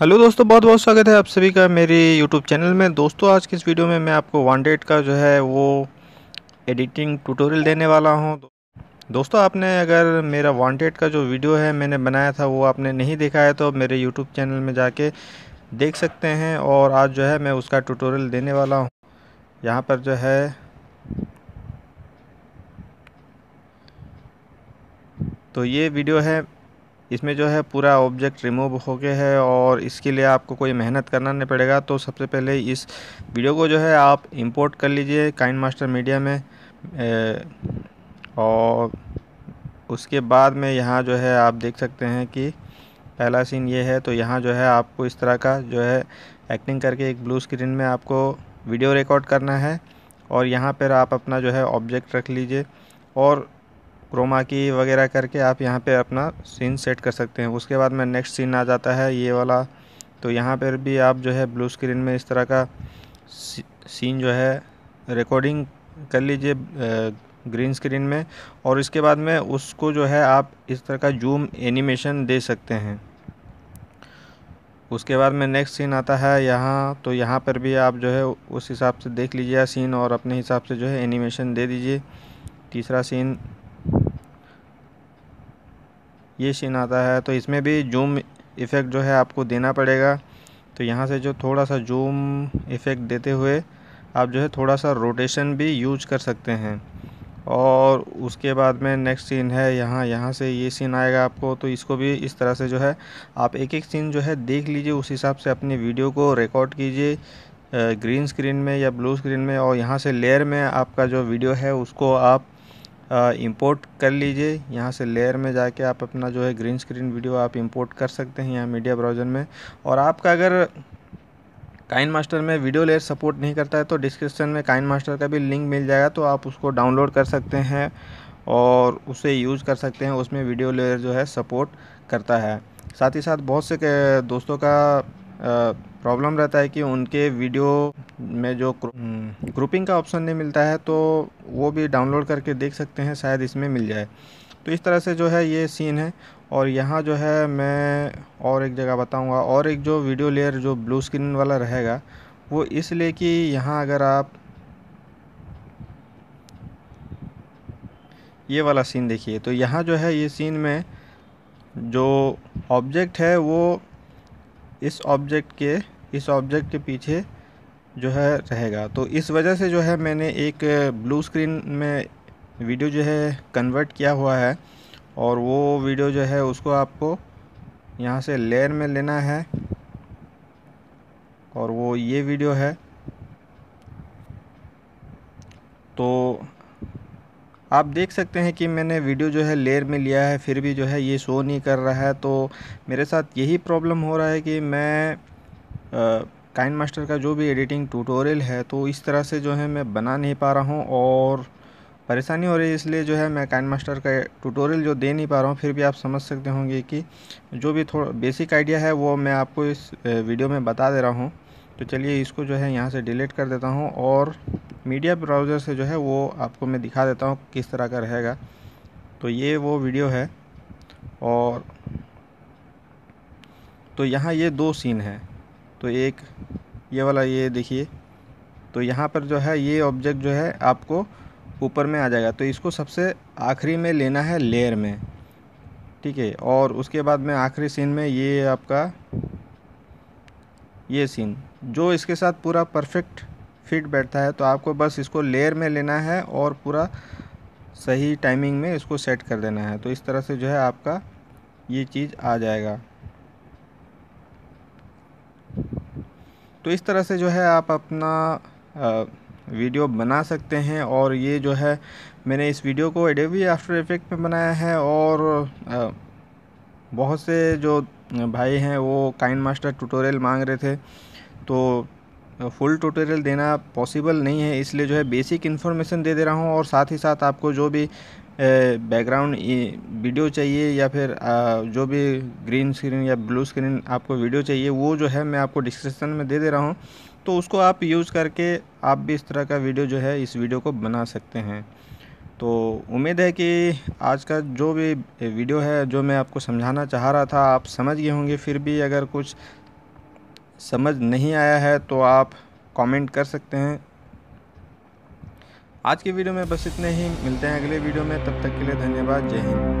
hello दोस्तों बहुत बहुत स्वागत है आप सभी का मेरी यूट्यूब चैनल में दोस्तों आज की इस वीडियो में मैं आपको वांडेड का जो है वो एडिटिंग ट्यूटोरियल देने वाला हूं दोस्तों आपने अगर मेरा वांडेड का जो वीडियो है मैंने बनाया था वो आपने नहीं देखा है तो मेरे यूट्यूब चैनल में जाके देख सकते हैं और आज जो है मैं उसका ट्यूटोरियल देने वाला हूँ यहाँ पर जो है तो ये वीडियो है इसमें जो है पूरा ऑब्जेक्ट रिमूव हो गया है और इसके लिए आपको कोई मेहनत करना नहीं पड़ेगा तो सबसे पहले इस वीडियो को जो है आप इंपोर्ट कर लीजिए काइन मास्टर मीडिया में ए, और उसके बाद में यहाँ जो है आप देख सकते हैं कि पहला सीन ये है तो यहाँ जो है आपको इस तरह का जो है एक्टिंग करके एक ब्लू स्क्रीन में आपको वीडियो रिकॉर्ड करना है और यहाँ पर आप अपना जो है ऑब्जेक्ट रख लीजिए और क्रोमा की वगैरह करके आप यहाँ पे अपना सीन सेट कर सकते हैं उसके बाद में नेक्स्ट सीन आ जाता है ये वाला तो यहाँ पर भी आप जो है ब्लू स्क्रीन में इस तरह का सीन जो है रिकॉर्डिंग कर लीजिए ग्रीन स्क्रीन में और इसके बाद में उसको जो है आप इस तरह का जूम एनिमेशन दे सकते हैं उसके बाद में नेक्स्ट सीन आता है यहाँ तो यहाँ पर भी आप जो है उस हिसाब से देख लीजिए सीन और अपने हिसाब से जो है एनिमेशन दे दीजिए तीसरा सीन ये सीन आता है तो इसमें भी जूम इफ़ेक्ट जो है आपको देना पड़ेगा तो यहाँ से जो थोड़ा सा जूम इफ़ेक्ट देते हुए आप जो है थोड़ा सा रोटेशन भी यूज कर सकते हैं और उसके बाद में नेक्स्ट सीन है यहाँ यहाँ से ये सीन आएगा आपको तो इसको भी इस तरह से जो है आप एक एक सीन जो है देख लीजिए उस हिसाब से अपनी वीडियो को रिकॉर्ड कीजिए ग्रीन स्क्रीन में या ब्लू स्क्रीन में और यहाँ से लेयर में आपका जो वीडियो है उसको आप इंपोर्ट कर लीजिए यहाँ से लेयर में जाके आप अपना जो है ग्रीन स्क्रीन वीडियो आप इंपोर्ट कर सकते हैं यहाँ मीडिया ब्राउज़र में और आपका अगर काइन मास्टर में वीडियो लेयर सपोर्ट नहीं करता है तो डिस्क्रिप्शन में काइन मास्टर का भी लिंक मिल जाएगा तो आप उसको डाउनलोड कर सकते हैं और उसे यूज़ कर सकते हैं उसमें वीडियो लेयर जो है सपोर्ट करता है साथ ही साथ बहुत से दोस्तों का प्रॉब्लम रहता है कि उनके वीडियो में जो ग्रुपिंग हम्म, का ऑप्शन नहीं मिलता है तो वो भी डाउनलोड करके देख सकते हैं शायद इसमें मिल जाए तो इस तरह से जो है ये सीन है और यहाँ जो है मैं और एक जगह बताऊँगा और एक जो वीडियो लेयर जो ब्लू स्क्रीन वाला रहेगा वो इसलिए कि यहाँ अगर आप ये वाला सीन देखिए तो यहाँ जो है ये सीन में जो ऑब्जेक्ट है वो इस ऑब्जेक्ट के इस ऑब्जेक्ट के पीछे जो है रहेगा तो इस वजह से जो है मैंने एक ब्लू स्क्रीन में वीडियो जो है कन्वर्ट किया हुआ है और वो वीडियो जो है उसको आपको यहाँ से लेयर में लेना है और वो ये वीडियो है तो आप देख सकते हैं कि मैंने वीडियो जो है लेयर में लिया है फिर भी जो है ये शो नहीं कर रहा है तो मेरे साथ यही प्रॉब्लम हो रहा है कि मैं काइन मास्टर का जो भी एडिटिंग ट्यूटोरियल है तो इस तरह से जो है मैं बना नहीं पा रहा हूँ और परेशानी हो रही है इसलिए जो है मैं काइन मास्टर का ट्यूटोरियल जो दे नहीं पा रहा हूँ फिर भी आप समझ सकते होंगे कि जो भी थोड़ा बेसिक आइडिया है वो मैं आपको इस वीडियो में बता दे रहा हूँ तो चलिए इसको जो है यहाँ से डिलीट कर देता हूँ और मीडिया ब्राउज़र से जो है वो आपको मैं दिखा देता हूँ किस तरह का रहेगा तो ये वो वीडियो है और तो यहाँ ये दो सीन है तो एक ये वाला ये देखिए तो यहाँ पर जो है ये ऑब्जेक्ट जो है आपको ऊपर में आ जाएगा तो इसको सबसे आखिरी में लेना है लेयर में ठीक है और उसके बाद में आखिरी सीन में ये आपका ये सीन जो इसके साथ पूरा परफेक्ट फिट बैठता है तो आपको बस इसको लेयर में लेना है और पूरा सही टाइमिंग में इसको सेट कर देना है तो इस तरह से जो है आपका ये चीज़ आ जाएगा तो इस तरह से जो है आप अपना वीडियो बना सकते हैं और ये जो है मैंने इस वीडियो को एडेवी आफ्टर इफेक्ट में बनाया है और बहुत से जो भाई हैं वो काइन मास्टर ट्यूटोरियल मांग रहे थे तो फुल ट्यूटोरियल देना पॉसिबल नहीं है इसलिए जो है बेसिक इन्फॉर्मेशन दे दे रहा हूँ और साथ ही साथ आपको जो भी बैकग्राउंड वीडियो चाहिए या फिर जो भी ग्रीन स्क्रीन या ब्लू स्क्रीन आपको वीडियो चाहिए वो जो है मैं आपको डिस्क्रिप्शन में दे दे रहा हूँ तो उसको आप यूज़ करके आप भी इस तरह का वीडियो जो है इस वीडियो को बना सकते हैं तो उम्मीद है कि आज का जो भी वीडियो है जो मैं आपको समझाना चाह रहा था आप समझ गए होंगे फिर भी अगर कुछ समझ नहीं आया है तो आप कमेंट कर सकते हैं आज के वीडियो में बस इतने ही मिलते हैं अगले वीडियो में तब तक के लिए धन्यवाद जय हिंद